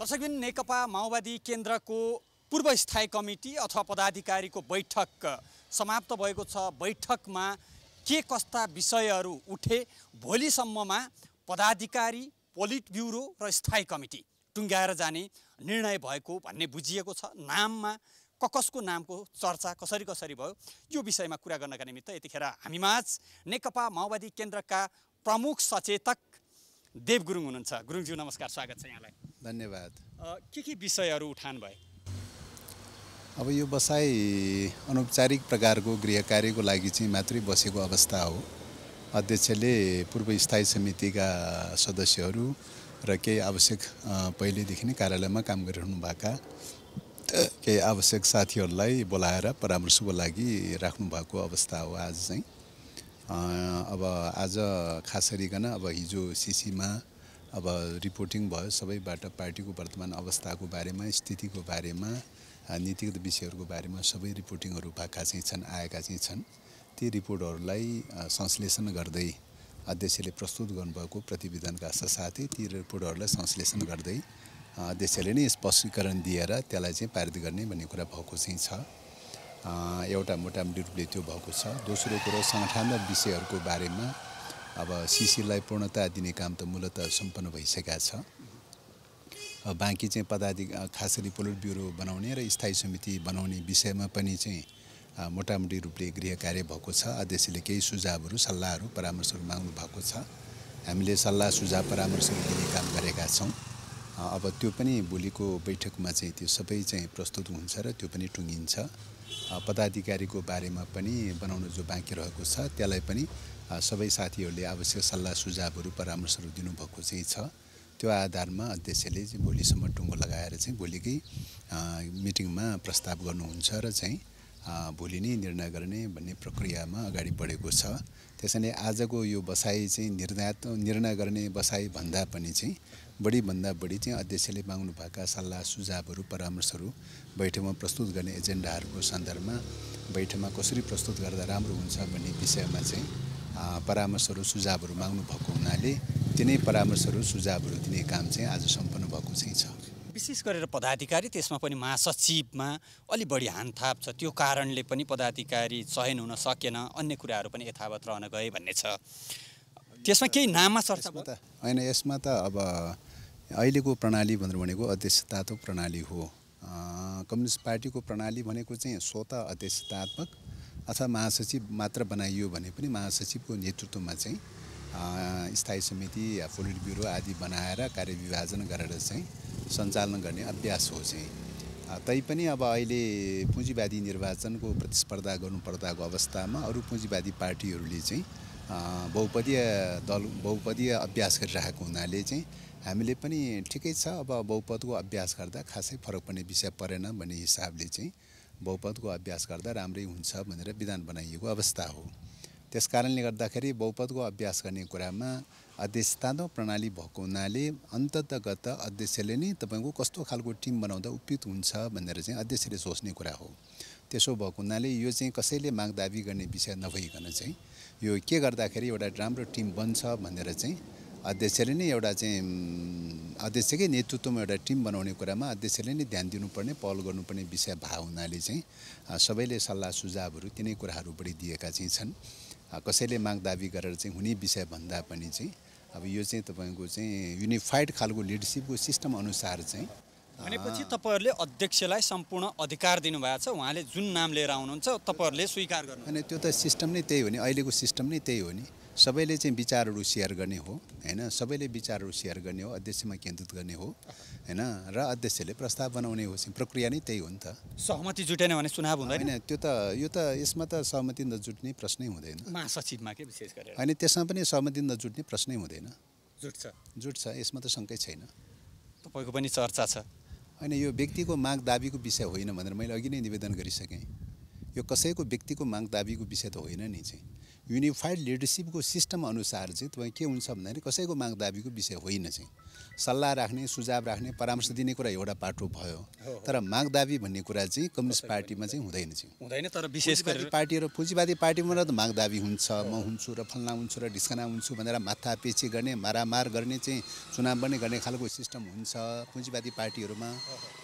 दर्शकबिन नेकपा माओवादी केन्द्रको पूर्व स्थायी कमिटी अथवा पदाधिकारीको बैठक समाप्त भएको छ बैठकमा के कस्ता विषयहरू उठे भोलिसम्ममा पदाधिकारी पोलिट ब्युरो र स्थायी कमिटी टुङ्ग्याएर जाने निर्णय भएको भन्ने बुझिएको छ नाममा कसको नामको चर्चा कसरी कसरी भयो यो विषयमा कुरा गर्नका निमित्त यतिखेर हामीमाझ नेकपा माओवादी केन्द्रका प्रमुख सचेतक देव गुरुङ हुनुहुन्छ गुरुङज्यू नमस्कार स्वागत छ यहाँलाई धन्यवाद के के विषयहरू उठान भए अब यो बसाइ अनौपचारिक प्रकारको गृह कार्यको लागि चाहिँ मात्रै बसेको अवस्था हो अध्यक्षले पूर्व स्थायी समितिका सदस्यहरू र केही आवश्यक पहिलेदेखि नै कार्यालयमा काम गरिरहनुभएका केही आवश्यक साथीहरूलाई बोलाएर परामर्शको लागि राख्नुभएको अवस्था हो आज चाहिँ अब आज खास गरिकन अब हिजो सिसीमा अब रिपोर्टिङ भयो सबैबाट पार्टीको वर्तमान अवस्थाको बारेमा स्थितिको बारेमा नीतिगत विषयहरूको बारेमा सबै रिपोर्टिङहरू भएका चाहिँ छन् आएका चाहिँ छन् ती रिपोर्टहरूलाई संश्लेषण गर्दै अध्यक्षले प्रस्तुत गर्नुभएको प्रतिवेदनका साथसाथै ती रिपोर्टहरूलाई संश्लेषण गर्दै अध्यक्षले नै स्पष्टीकरण दिएर त्यसलाई चाहिँ पारित गर्ने भन्ने कुरा भएको चाहिँ छ एउटा मोटामोटी रूपले त्यो भएको छ दोस्रो कुरो सङ्गठन र विषयहरूको बारेमा अब सिसीलाई पूर्णता दिने काम त मूलत सम्पन्न भइसकेका छ बाँकी चाहिँ पदाधि खास गरी पोलिट ब्युरो बनाउने र स्थायी समिति बनाउने विषयमा पनि चाहिँ मोटामोटी रूपले गृह कार्य भएको छ अध्यक्षले केही सुझावहरू सल्लाहहरू परामर्शहरू माग्नु भएको छ हामीले सल्लाह सुझाव परामर्शहरू दिने काम गरेका छौँ अब त्यो पनि भोलिको बैठकमा चाहिँ त्यो सबै चाहिँ प्रस्तुत हुन्छ र त्यो पनि टुङ्गिन्छ पदाधिकारीको बारेमा पनि बनाउनु जो बाँकी रहेको छ त्यसलाई पनि सबै साथीहरूले आवश्यक सल्लाह सुझावहरू परामर्शहरू दिनुभएको चाहिँ छ त्यो आधारमा अध्यक्षले चाहिँ भोलिसम्म टुङ्गो लगाएर चाहिँ भोलिकै मिटिङमा प्रस्ताव गर्नुहुन्छ र चाहिँ भोलि नै निर्णय गर्ने भन्ने प्रक्रियामा अगाडि बढेको छ त्यसैले आजको यो बसाइ चाहिँ निर्णयात् निर्णय गर्ने बसाइ भन्दा पनि चाहिँ बढीभन्दा बढी चाहिँ अध्यक्षले माग्नुभएका सल्लाह सुझावहरू परामर्शहरू बैठकमा प्रस्तुत गर्ने एजेन्डाहरूको सन्दर्भमा बैठकमा कसरी प्रस्तुत गर्दा राम्रो हुन्छ भन्ने विषयमा चाहिँ परामर्शहरू सुझावहरू माग्नु भएको हुनाले तिनै परामर्शहरू सुझावहरू दिने काम चाहिँ आज सम्पन्न भएको चाहिँ छ विशेष गरेर पदाधिकारी त्यसमा पनि महासचिवमा अलि बढी हानथाप छ त्यो कारणले पनि पदाधिकारी चयन हुन सकेन अन्य कुराहरू पनि यथावत रहन गए भन्ने छ त्यसमा केही नाममा चर्चा त होइन यसमा त अब अहिलेको प्रणाली भनेर भनेको अध्यक्षतात्मक प्रणाली हो कम्युनिस्ट पार्टीको प्रणाली भनेको चाहिँ स्वत अध्यक्षतात्मक अथवा महासचिव मात्र बनाइयो भने पनि महासचिवको नेतृत्वमा चाहिँ स्थायी समिति या पोलिट ब्युरो आदि बनाएर कार्यविभाजन गरेर चाहिँ सञ्चालन गर्ने अभ्यास हो चाहिँ तैपनि अब अहिले पुँजीवादी निर्वाचनको प्रतिस्पर्धा गर्नुपर्दाको अवस्थामा अरू पुँजीवादी पार्टीहरूले चाहिँ बहुपदीय दल बहुपदीय अभ्यास गरिरहेको हुनाले चाहिँ हामीले पनि ठिकै छ अब बहुपदको अभ्यास गर्दा खासै फरक पर्ने विषय परेन भन्ने हिसाबले चाहिँ बहुपदको अभ्यास गर्दा राम्रै हुन्छ भनेर विधान बनाइएको अवस्था हो त्यस कारणले गर्दाखेरि बहुपदको अभ्यास गर्ने कुरामा अध्यक्षता प्रणाली भएको हुनाले अन्ततगत अध्यक्षले नै तपाईँको कस्तो खालको टिम बनाउँदा उपयुक्त हुन्छ भनेर चाहिँ अध्यक्षले सोच्ने कुरा हो त्यसो भएको हुनाले यो चाहिँ कसैले माग दाबी गर्ने विषय नभइकन चाहिँ यो के गर्दाखेरि एउटा राम्रो टिम बन्छ भनेर चाहिँ अध्यक्षले नै एउटा चाहिँ अध्यक्षकै नेतृत्वमा एउटा टिम बनाउने कुरामा अध्यक्षले नै ध्यान दिनुपर्ने पहल गर्नुपर्ने विषय भएको हुनाले चाहिँ सबैले सल्लाह सुझावहरू तिनै कुराहरू बढी दिएका चाहिँ छन् कसैले माग दाबी गरेर चाहिँ हुने विषय भन्दा पनि चाहिँ अब यो चाहिँ तपाईँको चाहिँ युनिफाइड खालको लिडरसिपको सिस्टम अनुसार चाहिँ भनेपछि तपाईँहरूले अध्यक्षलाई सम्पूर्ण अधिकार दिनुभएको छ उहाँले जुन नाम लिएर आउनुहुन्छ तपाईँहरूले स्वीकार गर्नु अनि त्यो त सिस्टम नै त्यही हो नि अहिलेको सिस्टम नै त्यही हो नि सबैले चाहिँ विचारहरू सेयर गर्ने हो होइन सबैले विचारहरू सेयर गर्ने हो अध्यक्षमा केन्द्रित गर्ने हो होइन र अध्यक्षले प्रस्ताव बनाउने हो प्रक्रिया नै त्यही हो नि त सहमति जुटेन भने चुनाव हुँदैन होइन त्यो त यो त यसमा त सहमति नजुट्ने प्रश्नै हुँदैन महासचिवमा के विशेष गरेर होइन त्यसमा पनि सहमति नजुट्ने प्रश्नै हुँदैन जुट्छ जुट्छ यसमा त शङ्कै छैन तपाईँको पनि चर्चा छ होइन यो व्यक्तिको माग दाबीको विषय होइन भनेर मैले अघि नै निवेदन गरिसकेँ यो कसैको व्यक्तिको माग दाबीको विषय त होइन नि चाहिँ युनिफाइड लिडरसिपको सिस्टम अनुसार चाहिँ तपाईँ के हुन्छ भन्दाखेरि कसैको माग दाबीको विषय होइन चाहिँ सल्लाह राख्ने सुझाव राख्ने परामर्श दिने कुरा एउटा पाटो भयो तर माग दाबी भन्ने कुरा चाहिँ कम्युनिस्ट पार्टीमा चाहिँ हुँदैन चाहिँ हुँदैन तर विशेष गरी पार्टीहरू पुँजीवादी पार्टीमा त माग दाबी हुन्छ म हुन्छु र फल्ना हुन्छु र ढिस्कना हुन्छु भनेर पेची गर्ने मारामार गर्ने चाहिँ चुनाव पनि गर्ने खालको सिस्टम हुन्छ पुँजीवादी पार्टीहरूमा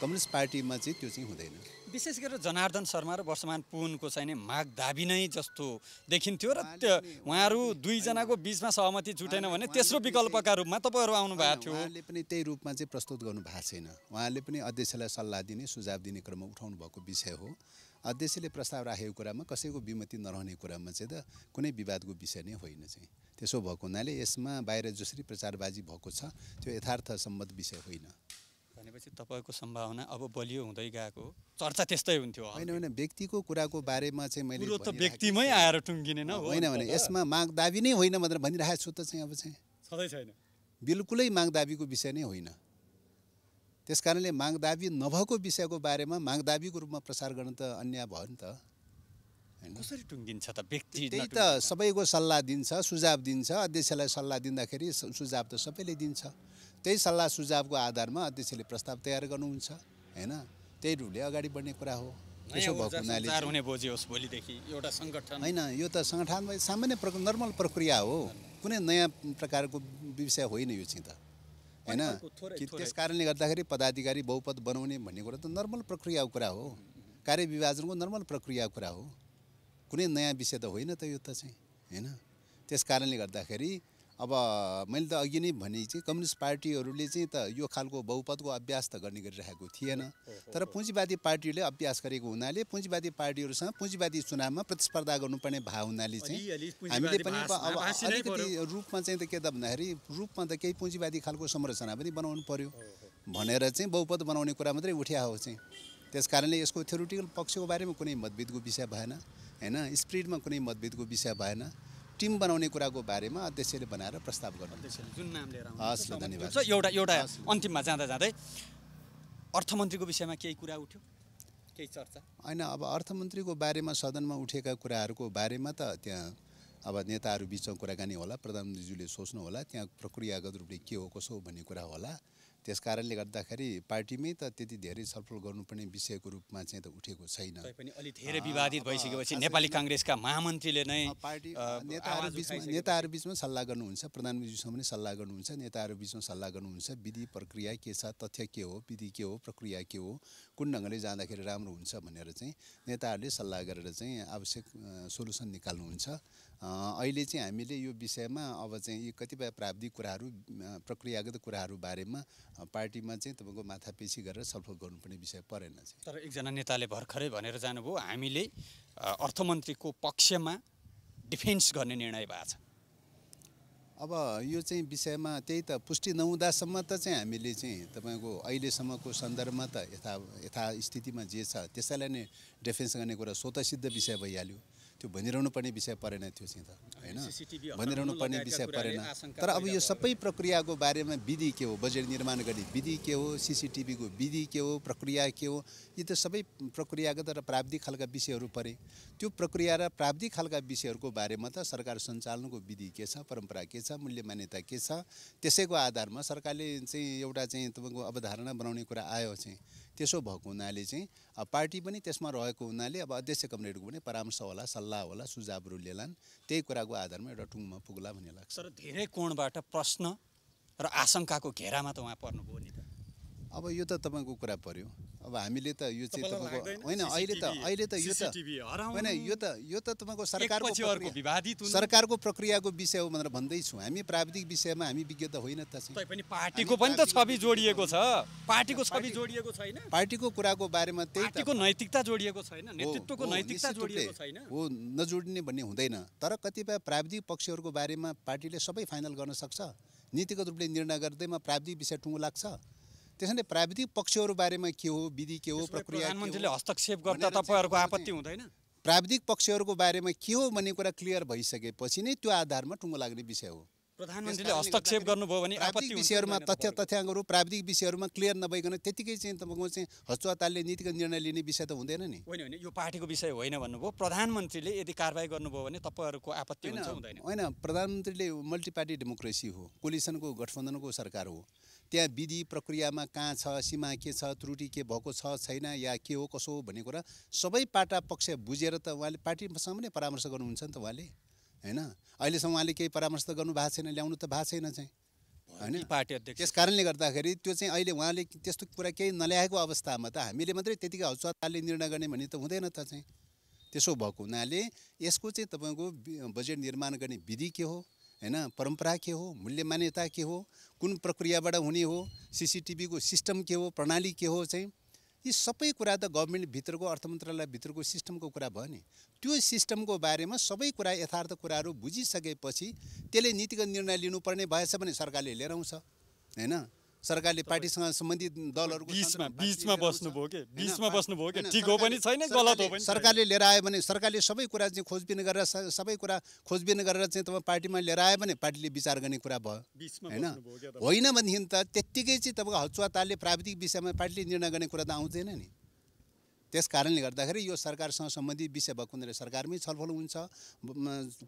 कम्युनिस्ट पार्टीमा चाहिँ त्यो चाहिँ हुँदैन विशेष गरेर जनार्दन शर्मा र वर्षमान पुनको चाहिँ माग दाबी नै जस्तो देखिन्थ्यो र उहाँहरू दुईजनाको बिचमा सहमति जुटेन भने तेस्रो विकल्पका रूपमा तपाईँहरू आउनु भएको थियो उहाँले पनि त्यही रूपमा चाहिँ प्रस्तुत गर्नु भएको छैन उहाँले पनि अध्यक्षलाई सल्लाह दिने सुझाव दिने क्रममा उठाउनु भएको विषय हो अध्यक्षले प्रस्ताव राखेको कुरामा कसैको विमति नरहने कुरामा चाहिँ त कुनै विवादको विषय नै होइन चाहिँ त्यसो भएको हुनाले यसमा बाहिर जसरी प्रचारबाजी भएको छ त्यो यथार्थ सम्बद्ध विषय होइन भनेपछि तपाईँको सम्भावना अब बलियो हुँदै गएको चर्चा त्यस्तै हुन्थ्यो होइन होइन व्यक्तिको कुराको बारेमा चाहिँ मैले त व्यक्तिमै आएर टुङ्गिनेन होइन भने यसमा माग दाबी नै होइन भनेर भनिरहेको छु त चाहिँ अब चाहिँ छँदै छैन बिल्कुलै माग दाबीको विषय नै होइन त्यस कारणले माग दाबी नभएको विषयको बारेमा माग दाबीको रूपमा प्रसार गर्नु त अन्याय भयो नि त कसरी टुङ्गिन्छ त व्यक्ति त्यही त सबैको सल्लाह दिन्छ सुझाव दिन्छ अध्यक्षलाई सल्लाह दिँदाखेरि सुझाव त सबैले दिन्छ त्यही सल्लाह सुझावको आधारमा अध्यक्षले प्रस्ताव तयार गर्नुहुन्छ होइन त्यही रूपले अगाडि बढ्ने कुरा हो त्यसो भएको हुनाले एउटा सङ्गठन होइन यो त सङ्गठनमा सामान्य नर्मल प्रक्रिया हो कुनै नयाँ प्रकारको विषय होइन यो चाहिँ त होइन त्यस कारणले गर्दाखेरि पदाधिकारी बहुपद बनाउने भन्ने कुरा त नर्मल प्रक्रियाको कुरा हो कार्यविभाजनको नर्मल प्रक्रियाको कुरा हो कुनै नयाँ विषय त होइन त यो त चाहिँ होइन त्यस कारणले गर्दाखेरि अब मैले त अघि नै भने चाहिँ कम्युनिस्ट पार्टीहरूले चाहिँ त यो खालको बहुपदको अभ्यास त गर्ने गरिरहेको थिएन तर पुँजीवादी पार्टीले अभ्यास गरेको हुनाले पुँजीवादी पार्टीहरूसँग पुँजीवादी चुनावमा प्रतिस्पर्धा गर्नुपर्ने भाव हुनाले चाहिँ हामीले पनि अब अलिकति रूपमा चाहिँ त के त भन्दाखेरि रूपमा त केही पुँजीवादी खालको संरचना पनि बनाउनु पर्यो भनेर चाहिँ बहुपद बनाउने कुरा मात्रै उठ्या हो चाहिँ त्यस कारणले यसको थ्योरिटिकल पक्षको बारेमा कुनै मतभेदको विषय भएन होइन स्प्रिडमा कुनै मतभेदको विषय भएन टिम बनाउने कुराको बारेमा अध्यक्षले बनाएर प्रस्ताव गर्नु जुन नाम लिएर हस् धन्यवाद एउटा एउटा अन्तिममा जाँदा जाँदै अर्थमन्त्रीको विषयमा केही कुरा उठ्यो केही चर्चा होइन अब अर्थमन्त्रीको बारेमा सदनमा उठेका कुराहरूको बारेमा त त्यहाँ अब नेताहरू बिचमा कुराकानी होला प्रधानमन्त्रीज्यूले सोच्नु होला त्यहाँ प्रक्रियागत रूपले के हो कसो हो भन्ने कुरा होला त्यस कारणले गर्दाखेरि पार्टीमै त त्यति धेरै छलफल गर्नुपर्ने विषयको रूपमा चाहिँ त उठेको छैन अलि धेरै विवादित भइसकेपछि नेपाली काङ्ग्रेसका महामन्त्रीले नै पार्टी नेताहरू बिचमा नेताहरू बिचमा सल्लाह गर्नुहुन्छ प्रधानमन्त्रीसँग पनि सल्लाह गर्नुहुन्छ नेताहरू बिचमा सल्लाह गर्नुहुन्छ विधि प्रक्रिया के छ तथ्य के हो विधि के हो प्रक्रिया के हो कुन ढङ्गले जाँदाखेरि राम्रो हुन्छ भनेर चाहिँ नेताहरूले सल्लाह गरेर चाहिँ आवश्यक सोल्युसन निकाल्नुहुन्छ अहिले चाहिँ हामीले यो विषयमा अब चाहिँ यी कतिपय प्राविधिक कुराहरू प्रक्रियागत कुराहरू बारेमा पार्टीमा चाहिँ तपाईँको माथापेसी गरेर छलफल गर्नुपर्ने विषय परेन चाहिँ तर एकजना नेताले भर्खरै भनेर जानुभयो हामीले अर्थमन्त्रीको पक्षमा डिफेन्स गर्ने निर्णय भएको छ अब यो चाहिँ विषयमा त्यही त पुष्टि नहुँदासम्म त चाहिँ हामीले चाहिँ तपाईँको अहिलेसम्मको सन्दर्भमा त यथा यथास्थितिमा जे छ त्यसैलाई नै डिफेन्स गर्ने कुरा स्वतसिद्ध विषय भइहाल्यो त्यो भनिरहनु पर्ने विषय परेन चाहिँ त होइन भनिरहनु पर्ने विषय परेन तर अब यो सबै प्रक्रियाको बारेमा विधि के हो बजेट निर्माण गर्ने विधि के हो सिसिटिभीको विधि के हो प्रक्रिया के हो यी त सबै प्रक्रियागत र प्राविधिक खालका विषयहरू परे त्यो प्रक्रिया र प्राविधिक खालका विषयहरूको बारेमा त सरकार सञ्चालनको विधि के छ परम्परा के छ मूल्य मान्यता के छ त्यसैको आधारमा सरकारले चाहिँ एउटा चाहिँ तपाईँको अवधारणा बनाउने कुरा आयो चाहिँ त्यसो भएको हुनाले चाहिँ पार्टी पनि त्यसमा रहेको हुनाले अब अध्यक्ष कमिटीको पनि परामर्श होला सल्लाह होला सुझावहरू लिएलान् त्यही कुराको आधारमा एउटा टुङ्गमा पुग्ला भन्ने लाग्छ तर धेरै कोणबाट प्रश्न र आशङ्काको घेरामा त उहाँ पर्नुभयो नि त अब यो त तपाईँको कुरा पर्यो अब हामीले त यो चाहिँ तपाईँको होइन अहिले त अहिले त यो त होइन यो त यो त तपाईँको सरकारको सरकारको प्रक्रियाको विषय हो भनेर भन्दैछु हामी प्राविधिक विषयमा हामी विज्ञ त होइन त पार्टीको पनि त छवि जोडिएको छ पार्टीको छवि जोडिएको छैन पार्टीको कुराको बारेमा त्यही नैतिकता जोडिएको छैन नेतृत्वको नैतिकता जोडिएको छैन हो नजोडिने भन्ने हुँदैन तर कतिपय प्राविधिक पक्षहरूको बारेमा पार्टीले सबै फाइनल गर्न सक्छ नीतिगत रूपले निर्णय गर्दैमा प्राविधिक विषय टुङ्गो लाग्छ त्यसैले प्राविधिक पक्षहरू बारेमा के हो विधि के हो प्रक्रिया प्रधानमन्त्रीले हस्तक्षेप गर्दा तपाईँहरूको आपत्ति हुँदैन प्राविधिक पक्षहरूको बारेमा के हो भन्ने कुरा क्लियर भइसकेपछि नै त्यो आधारमा टुङ्गो लाग्ने विषय हो प्रधानमन्त्रीले हस्तक्षेप गर्नुभयो भने आपत्ति विषयहरूमा तथ्य तथ्याङ्कहरू प्राविधिक विषयहरूमा क्लियर नभइकन त्यतिकै चाहिँ तपाईँको चाहिँ हस्तुवातालले नीतिगत निर्णय लिने विषय त हुँदैन नि होइन होइन यो पार्टीको विषय होइन भन्नुभयो प्रधानमन्त्रीले यदि कारवाही गर्नुभयो भने तपाईँहरूको आपत्ति हुँदैन होइन प्रधानमन्त्रीले मल्टिपार्टी डेमोक्रेसी हो कोलिसनको गठबन्धनको सरकार हो त्यहाँ विधि प्रक्रियामा कहाँ छ सीमा के छ त्रुटि के भएको छ छैन या के हो कसो हो भन्ने कुरा सबै पाटा पक्ष बुझेर त उहाँले पार्टीसँग नै परामर्श गर्नुहुन्छ नि त उहाँले होइन अहिलेसम्म उहाँले केही परामर्श त गर्नु भएको छैन ल्याउनु त भएको छैन चाहिँ होइन पार्टी अध्यक्ष त्यस कारणले गर्दाखेरि त्यो चाहिँ अहिले उहाँले त्यस्तो कुरा केही नल्याएको अवस्थामा त हामीले मात्रै त्यतिकै हजुरले निर्णय गर्ने भन्ने त हुँदैन त चाहिँ त्यसो भएको हुनाले यसको चाहिँ तपाईँको बजेट निर्माण गर्ने विधि के हो होइन परम्परा के हो मूल्य मान्यता के हो कुन प्रक्रियाबाट हुने हो सिसिटिभीको सिस्टम के हो प्रणाली के हो चाहिँ यी सबै कुरा त गभर्मेन्टभित्रको अर्थ मन्त्रालयभित्रको सिस्टमको कुरा भयो नि त्यो सिस्टमको बारेमा सबै कुरा यथार्थ कुराहरू बुझिसकेपछि त्यसले नीतिगत निर्णय लिनुपर्ने भएछ भने सरकारले लिएर आउँछ होइन सरकारले पार्टीसँग सम्बन्धित दलहरूको बिचमा बिचमा बस्नुभयो के बिचमा बस्नुभयो के ठिक हो पनि छैन गलत हो पनि सरकारले लिएर आयो भने सरकारले सबै कुरा चाहिँ खोजबिन गरेर सबै कुरा खोजबिन गरेर चाहिँ तपाईँ पार्टीमा लिएर आयो भने पार्टीले विचार गर्ने कुरा भयो होइन होइन भनेदेखि त त्यत्तिकै चाहिँ तपाईँको हचुवा तालले प्राविधिक विषयमा पार्टीले निर्णय गर्ने कुरा त आउँदैन नि त्यस कारणले गर्दाखेरि यो सरकारसँग सम्बन्धित विषय भएको हुनाले सरकारमै छलफल हुन्छ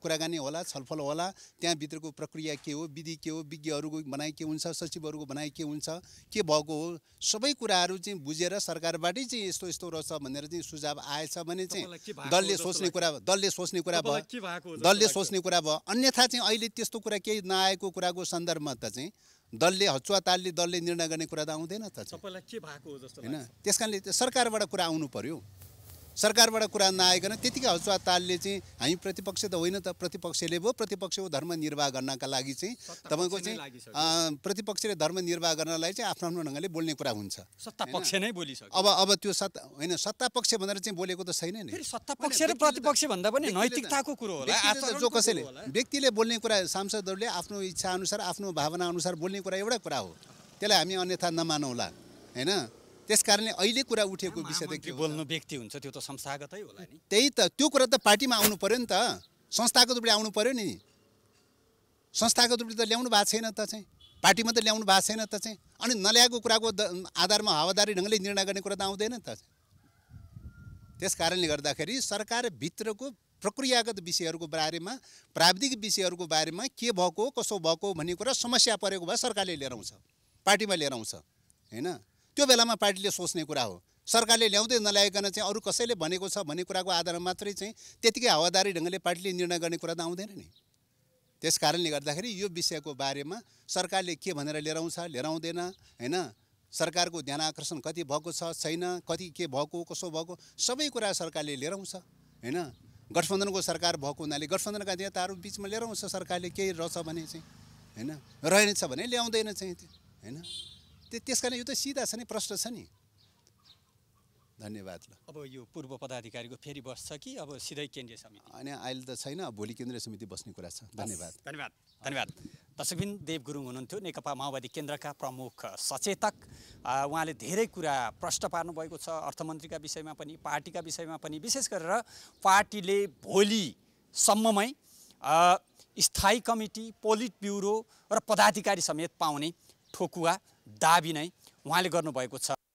कुराकानी होला छलफल होला त्यहाँभित्रको प्रक्रिया के हो विधि के हो विज्ञहरूको बनाइ के हुन्छ सचिवहरूको बनाइ के हुन्छ के भएको हो सबै कुराहरू चाहिँ बुझेर सरकारबाटै चाहिँ यस्तो यस्तो रहेछ भनेर चाहिँ सुझाव आएछ भने चाहिँ दलले सोच्ने कुरा दलले सोच्ने कुरा भयो दलले सोच्ने कुरा भयो अन्यथा चाहिँ अहिले त्यस्तो कुरा केही नआएको कुराको सन्दर्भमा त चाहिँ दलले हचुवा तालले दलले निर्णय गर्ने कुरा त आउँदैन त होइन त्यस कारणले सरकारबाट कुरा आउनु पर्यो सरकारबाट कुरा नआइकन त्यतिकै हसुवा तालले चाहिँ हामी प्रतिपक्ष त होइन त प्रतिपक्षले भयो प्रतिपक्ष धर्म निर्वाह गर्नका लागि चाहिँ तपाईँको चाहिँ प्रतिपक्षले धर्म निर्वाह गर्नलाई चाहिँ आफ्नो आफ्नो ढङ्गले बोल्ने कुरा हुन्छ सत्ता पक्ष नै बोलिसक्यो अब अब त्यो सत्ता होइन सत्ता पक्ष भनेर चाहिँ बोलेको त छैन नि सत्ता पक्ष र प्रतिपक्ष भन्दा पनि नैतिकताको कुरो होला जो कसैले व्यक्तिले बोल्ने कुरा सांसदहरूले आफ्नो इच्छा अनुसार आफ्नो भावना अनुसार बोल्ने कुरा एउटा कुरा हो त्यसलाई हामी अन्यथा नमानौँला होइन त्यस कारणले अहिले कुरा उठेको विषय बोल्नु व्यक्ति हुन्छ त्यो त संस्थागतै होला नि त्यही त त्यो कुरा त पार्टीमा आउनु पऱ्यो नि त संस्थागत रूपले आउनु पऱ्यो नि संस्थागत रूपले त ल्याउनु भएको छैन त चाहिँ पार्टीमा त ल्याउनु भएको छैन त चाहिँ अनि नल्याएको कुराको आधारमा हावादारी ढङ्गले निर्णय गर्ने कुरा त आउँदैन त त्यस कारणले गर्दाखेरि सरकारभित्रको प्रक्रियागत विषयहरूको बारेमा प्राविधिक विषयहरूको बारेमा के भएको कसो भएको भन्ने कुरा समस्या परेको भए सरकारले लिएर आउँछ पार्टीमा लिएर आउँछ होइन त्यो बेलामा पार्टीले सोच्ने कुरा हो सरकारले ल्याउँदै नल्याइकन चाहिँ अरू कसैले भनेको छ भन्ने कुराको आधारमा मात्रै चाहिँ त्यतिकै हावादारी ढङ्गले पार्टीले निर्णय गर्ने कुरा त आउँदैन नि त्यस कारणले गर्दाखेरि यो विषयको बारेमा सरकारले के भनेर लिएर आउँछ लिएर आउँदैन होइन सरकारको ध्यान आकर्षण कति भएको छ छैन कति के भएको कसो भएको सबै कुरा सरकारले लिएर आउँछ होइन गठबन्धनको सरकार भएको हुनाले गठबन्धनका नेताहरू बिचमा लिएर आउँछ सरकारले केही रहेछ भने चाहिँ होइन रहेनछ भने ल्याउँदैन चाहिँ त्यो होइन त्यो त्यस कारण यो त सिधा छ नि प्रश्न छ नि धन्यवाद ल अब यो पूर्व पदाधिकारीको फेरि बस्छ कि अब सिधै केन्द्रीय समिति अनि अहिले त छैन भोलि केन्द्रीय समिति बस्ने कुरा छ धन्यवाद धन्यवाद धन्यवाद दर्शकबिन देव गुरुङ हुनुहुन्थ्यो नेकपा माओवादी केन्द्रका प्रमुख सचेतक उहाँले धेरै कुरा प्रश्न पार्नुभएको छ अर्थमन्त्रीका विषयमा पनि पार्टीका विषयमा पनि विशेष गरेर पार्टीले भोलिसम्ममै स्थायी कमिटी पोलिट ब्युरो र पदाधिकारी समेत पाउने ठोकुवा दाबी नै उहाँले गर्नुभएको छ